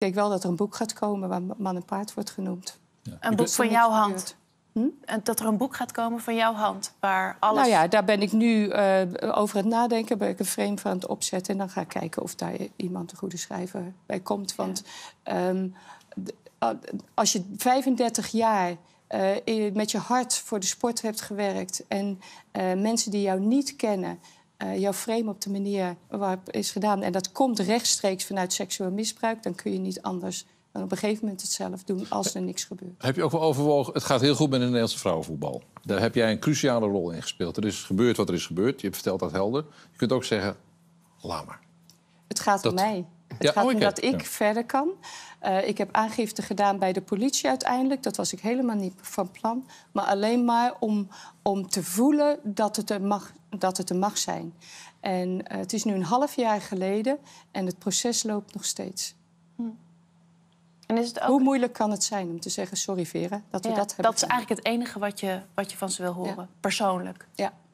Ik denk wel dat er een boek gaat komen waar man en paard wordt genoemd. Een boek van jouw hand? Hm? Dat er een boek gaat komen van jouw hand, waar alles... Nou ja, daar ben ik nu uh, over het nadenken. Ben ik een frame van het opzetten. En dan ga ik kijken of daar iemand een goede schrijver bij komt. Want ehm, als je 35 jaar eh, met je hart voor de sport hebt gewerkt... en eh, mensen die jou niet kennen uh, jouw frame op de manier waarop is gedaan... en dat komt rechtstreeks vanuit seksueel misbruik... dan kun je niet anders dan op een gegeven moment het zelf doen als er niks gebeurt. Heb je ook wel overwogen, het gaat heel goed met de Nederlandse vrouwenvoetbal. Daar heb jij een cruciale rol in gespeeld. Er is gebeurd wat er is gebeurd, je vertelt dat helder. Je kunt ook zeggen, laat maar. Het gaat om mij. Het ja, gaat om dat ik verder kan. Eh, ik heb aangifte gedaan bij de politie uiteindelijk. Dat was ik helemaal niet van plan. Maar alleen maar om, om te voelen dat het, er mag, dat het er mag zijn. En eh, het is nu een half jaar geleden en het proces loopt nog steeds. Hm. En is het ook... Hoe moeilijk kan het zijn om te zeggen: sorry Vera, dat we dat hebben? Dat is eigenlijk het enige wat je, wat je van ze wil horen, persoonlijk. Ja.